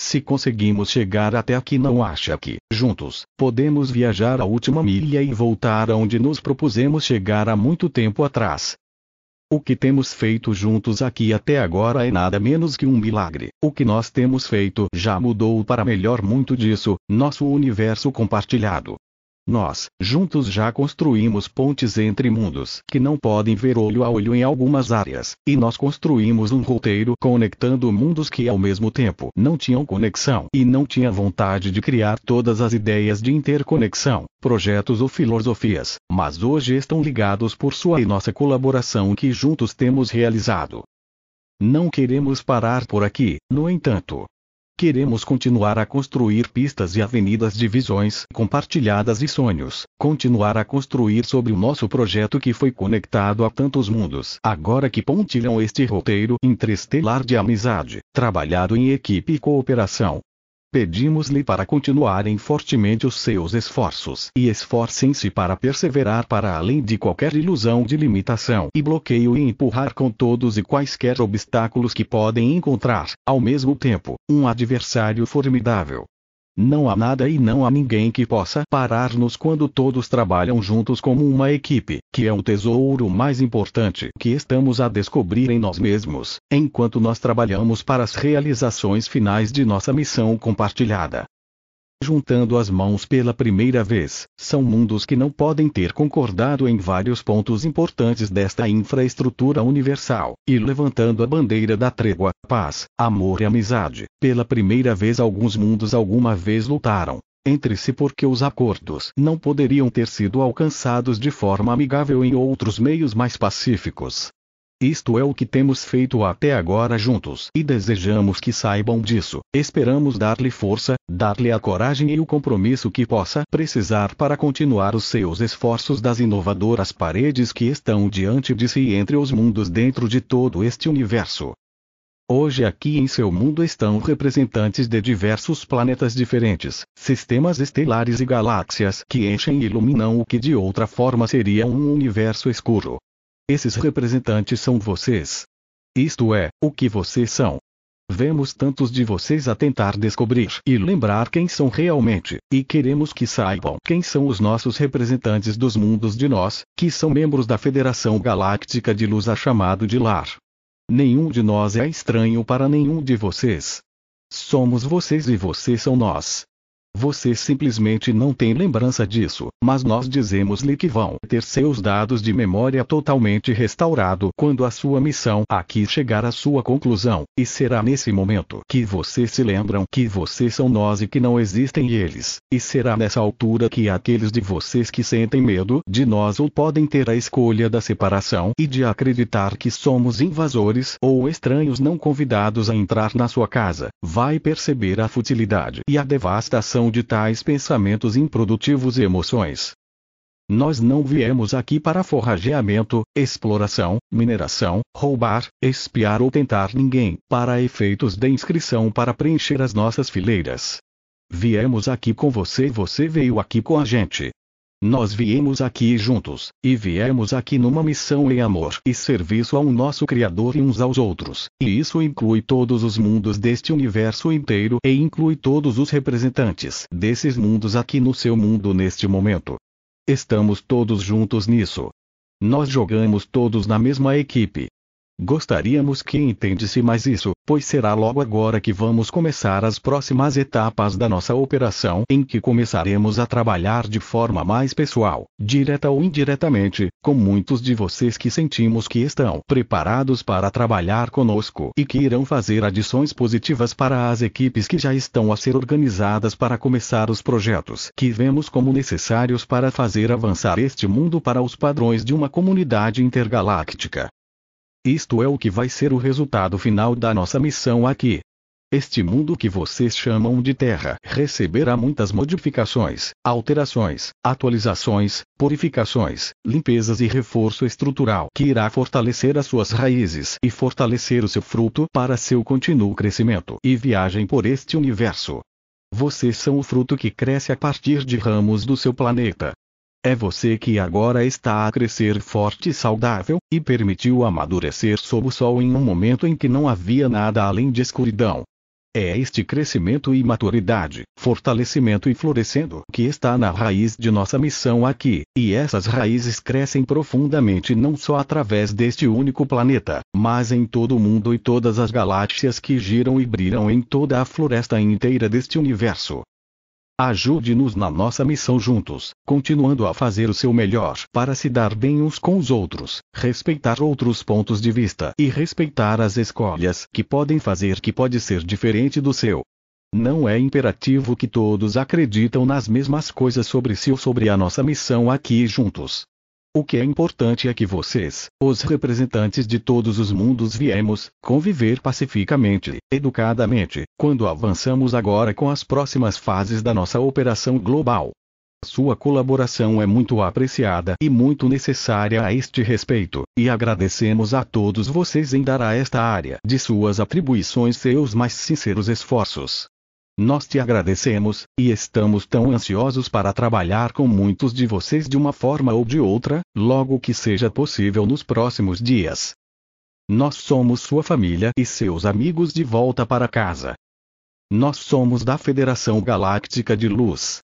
Se conseguimos chegar até aqui, não acha que, juntos, podemos viajar a última milha e voltar aonde nos propusemos chegar há muito tempo atrás? O que temos feito juntos aqui até agora é nada menos que um milagre. O que nós temos feito já mudou para melhor muito disso, nosso universo compartilhado, nós, juntos já construímos pontes entre mundos que não podem ver olho a olho em algumas áreas, e nós construímos um roteiro conectando mundos que ao mesmo tempo não tinham conexão e não tinha vontade de criar todas as ideias de interconexão, projetos ou filosofias, mas hoje estão ligados por sua e nossa colaboração que juntos temos realizado. Não queremos parar por aqui, no entanto, Queremos continuar a construir pistas e avenidas de visões compartilhadas e sonhos, continuar a construir sobre o nosso projeto que foi conectado a tantos mundos. Agora que pontilham este roteiro interestelar de amizade, trabalhado em equipe e cooperação, Pedimos-lhe para continuarem fortemente os seus esforços e esforcem-se para perseverar para além de qualquer ilusão de limitação e bloqueio e empurrar com todos e quaisquer obstáculos que podem encontrar, ao mesmo tempo, um adversário formidável, não há nada e não há ninguém que possa parar-nos quando todos trabalham juntos como uma equipe, que é o tesouro mais importante que estamos a descobrir em nós mesmos, enquanto nós trabalhamos para as realizações finais de nossa missão compartilhada juntando as mãos pela primeira vez, são mundos que não podem ter concordado em vários pontos importantes desta infraestrutura universal, e levantando a bandeira da trégua, paz, amor e amizade, pela primeira vez alguns mundos alguma vez lutaram entre si porque os acordos não poderiam ter sido alcançados de forma amigável em outros meios mais pacíficos. Isto é o que temos feito até agora juntos e desejamos que saibam disso. Esperamos dar-lhe força, dar-lhe a coragem e o compromisso que possa precisar para continuar os seus esforços das inovadoras paredes que estão diante de si entre os mundos dentro de todo este universo. Hoje aqui em seu mundo estão representantes de diversos planetas diferentes, sistemas estelares e galáxias que enchem e iluminam o que de outra forma seria um universo escuro. Esses representantes são vocês. Isto é, o que vocês são. Vemos tantos de vocês a tentar descobrir e lembrar quem são realmente, e queremos que saibam quem são os nossos representantes dos mundos de nós, que são membros da Federação Galáctica de Luz a chamado de Lar. Nenhum de nós é estranho para nenhum de vocês. Somos vocês e vocês são nós. Você simplesmente não tem lembrança disso, mas nós dizemos-lhe que vão ter seus dados de memória totalmente restaurado quando a sua missão aqui chegar à sua conclusão, e será nesse momento que vocês se lembram que vocês são nós e que não existem eles, e será nessa altura que aqueles de vocês que sentem medo de nós ou podem ter a escolha da separação e de acreditar que somos invasores ou estranhos não convidados a entrar na sua casa, vai perceber a futilidade e a devastação eliminação de tais pensamentos improdutivos e emoções. Nós não viemos aqui para forrageamento, exploração, mineração, roubar, espiar ou tentar ninguém, para efeitos de inscrição para preencher as nossas fileiras. Viemos aqui com você e você veio aqui com a gente. Nós viemos aqui juntos, e viemos aqui numa missão em amor e serviço ao nosso Criador e uns aos outros, e isso inclui todos os mundos deste universo inteiro e inclui todos os representantes desses mundos aqui no seu mundo neste momento. Estamos todos juntos nisso. Nós jogamos todos na mesma equipe. Gostaríamos que entendesse mais isso, pois será logo agora que vamos começar as próximas etapas da nossa operação, em que começaremos a trabalhar de forma mais pessoal, direta ou indiretamente, com muitos de vocês que sentimos que estão preparados para trabalhar conosco e que irão fazer adições positivas para as equipes que já estão a ser organizadas para começar os projetos que vemos como necessários para fazer avançar este mundo para os padrões de uma comunidade intergaláctica. Isto é o que vai ser o resultado final da nossa missão aqui. Este mundo que vocês chamam de Terra receberá muitas modificações, alterações, atualizações, purificações, limpezas e reforço estrutural que irá fortalecer as suas raízes e fortalecer o seu fruto para seu contínuo crescimento e viagem por este universo. Vocês são o fruto que cresce a partir de ramos do seu planeta. É você que agora está a crescer forte e saudável, e permitiu amadurecer sob o sol em um momento em que não havia nada além de escuridão. É este crescimento e maturidade, fortalecimento e florescendo que está na raiz de nossa missão aqui, e essas raízes crescem profundamente não só através deste único planeta, mas em todo o mundo e todas as galáxias que giram e brilham em toda a floresta inteira deste universo. Ajude-nos na nossa missão juntos, continuando a fazer o seu melhor para se dar bem uns com os outros, respeitar outros pontos de vista e respeitar as escolhas que podem fazer que pode ser diferente do seu. Não é imperativo que todos acreditam nas mesmas coisas sobre si ou sobre a nossa missão aqui juntos, o que é importante é que vocês, os representantes de todos os mundos, viemos conviver pacificamente, educadamente, quando avançamos agora com as próximas fases da nossa operação global. Sua colaboração é muito apreciada e muito necessária a este respeito, e agradecemos a todos vocês em dar a esta área de suas atribuições seus mais sinceros esforços. Nós te agradecemos, e estamos tão ansiosos para trabalhar com muitos de vocês de uma forma ou de outra, logo que seja possível nos próximos dias. Nós somos sua família e seus amigos de volta para casa. Nós somos da Federação Galáctica de Luz.